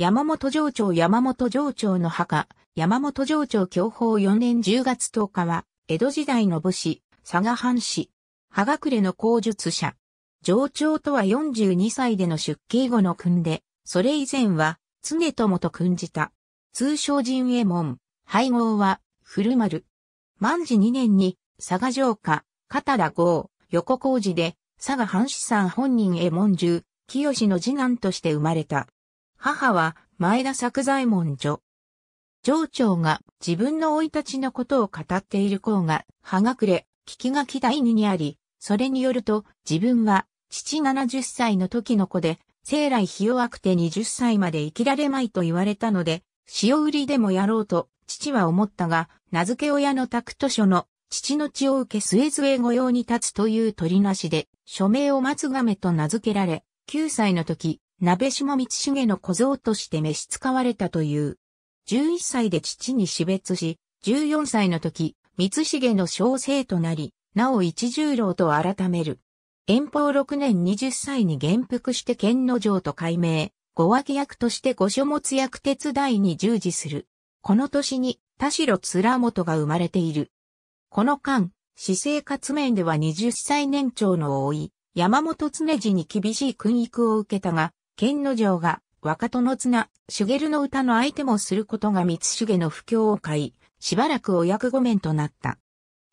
山本城長山本城長の墓、山本城長享保4年10月10日は、江戸時代の武士、佐賀藩士、葉隠れの口述者。上長とは42歳での出家後の訓で、それ以前は、常友と訓じた。通称人右衛門、配合は、古丸。万治2年に、佐賀城下、片田郷、横工事で、佐賀藩士さん本人右衛門中、清の次男として生まれた。母は前田作左衛門女。上長が自分の生い立ちのことを語っている項が、葉隠れ、聞き書き第二にあり、それによると、自分は、父70歳の時の子で、生来日弱くて20歳まで生きられまいと言われたので、塩売りでもやろうと、父は思ったが、名付け親の宅図書の、父の血を受け末々御用に立つという取りなしで、署名を松亀と名付けられ、9歳の時、鍋島光重の小僧として召使われたという。11歳で父に死別し、14歳の時、光重の小生となり、なお一十郎と改める。遠方6年20歳に元服して剣の城と改名、五脇役として御書物役手伝いに従事する。この年に田代面元が生まれている。この間、私生活面では20歳年長の多い山本常次に厳しい訓育を受けたが、剣の城が若戸の綱、茂の歌の相手もすることが三主重の不況を買い、しばらくお役御免となった。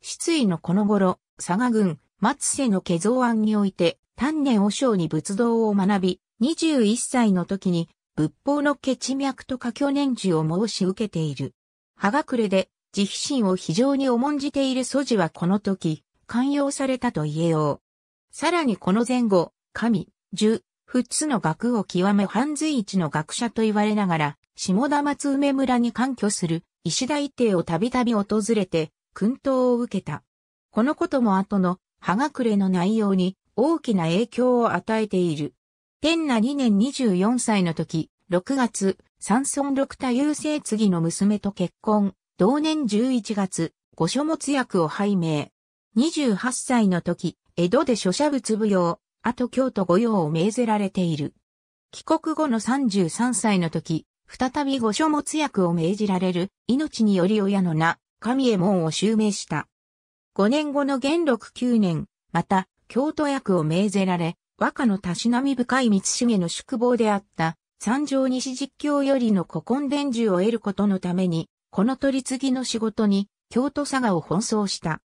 失意のこの頃、佐賀郡、松瀬の家造案において、丹念和尚に仏道を学び、21歳の時に、仏法の血脈とか去年中を申し受けている。葉隠れで、自費心を非常に重んじている素地はこの時、寛容されたと言えよう。さらにこの前後、神、樹、仏の学を極め半随一の学者と言われながら、下田松梅村に関挙する石田一帝をたびたび訪れて、訓導を受けた。このことも後の、葉隠れの内容に大きな影響を与えている。天那2年24歳の時、6月、三村六太優生次の娘と結婚、同年11月、御書物役を拝命。28歳の時、江戸で諸写仏舞踊、あと京都御用を命ぜられている。帰国後の33歳の時、再び御書物役を命じられる、命により親の名、神右衛門を襲名した。5年後の元禄9年、また、京都役を命ぜられ、和歌のたしなみ深い三重の宿坊であった、三条西実況よりの古今伝授を得ることのために、この取り次ぎの仕事に、京都佐賀を奔走した。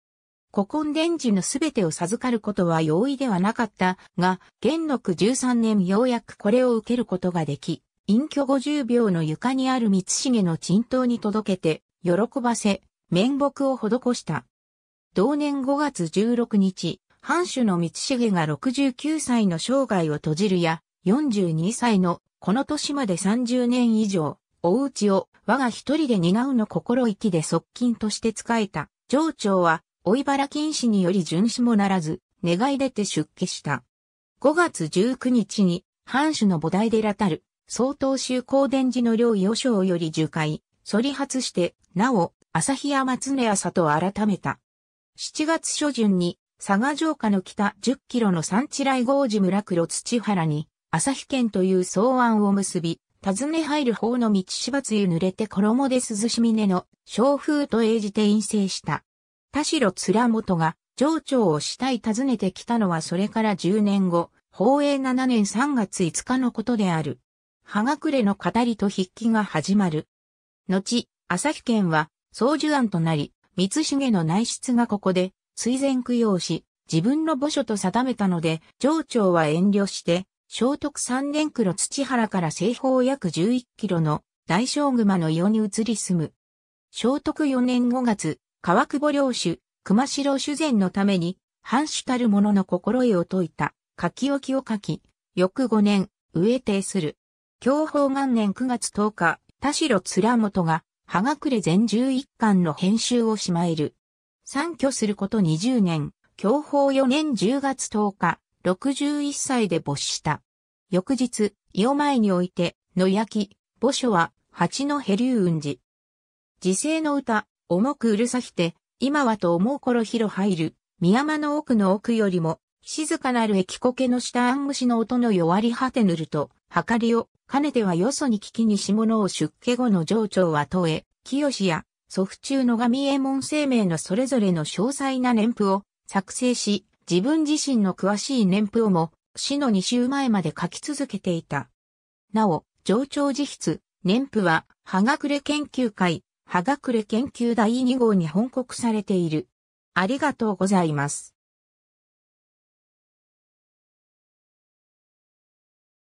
古今伝授のすべてを授かることは容易ではなかったが、元禄13年ようやくこれを受けることができ、隠居50秒の床にある三重の沈頭に届けて、喜ばせ、面目を施した。同年5月16日、藩主の三重が69歳の生涯を閉じるや、42歳のこの年まで30年以上、お家を我が一人で担うの心意気で側近として仕えた。上長はおら禁止により巡視もならず、願い出て出家した。5月19日に、藩主の菩で寺たる、総統州高伝寺の領与将より受戒、そり発して、なお、日山常朝と改めた。7月初旬に、佐賀城下の北10キロの山地来郷寺村黒土原に、日県という草案を結び、尋ね入る方の道芝ばつゆ濡れて衣で涼しみねの、小風と英じて陰性した。田代貫元が上長を死体訪ねてきたのはそれから10年後、宝永7年3月5日のことである。葉隠れの語りと筆記が始まる。後、旭県は総樹庵となり、三重の内室がここで水前供養し、自分の墓所と定めたので、上長は遠慮して、聖徳三年黒土原から西方約11キロの大正熊の世に移り住む。聖徳4年5月、川久保領主、熊代主善のために、藩主たる者の心得を説いた、書き置きを書き、翌5年、植え定する。享保元年9月10日、田代貫元が、葉隠れ全11巻の編集をしまえる。参居すること20年、享保4年10月10日、61歳で没した。翌日、伊予前において、野焼き、墓所は、八のヘリュウン寺。時世の歌、重くうるさひて、今はと思う頃広入る、宮間の奥の奥よりも、静かなる駅苔の下暗虫の音の弱り果て塗ると、はかりを、かねてはよそに聞きにし物を出家後の情緒は問え、清や祖父中の神右衛門生命のそれぞれの詳細な年譜を作成し、自分自身の詳しい年譜をも、死の2週前まで書き続けていた。なお、上長自筆、年譜は、葉隠れ研究会、葉隠れ研究第2号に報告されている。ありがとうございます。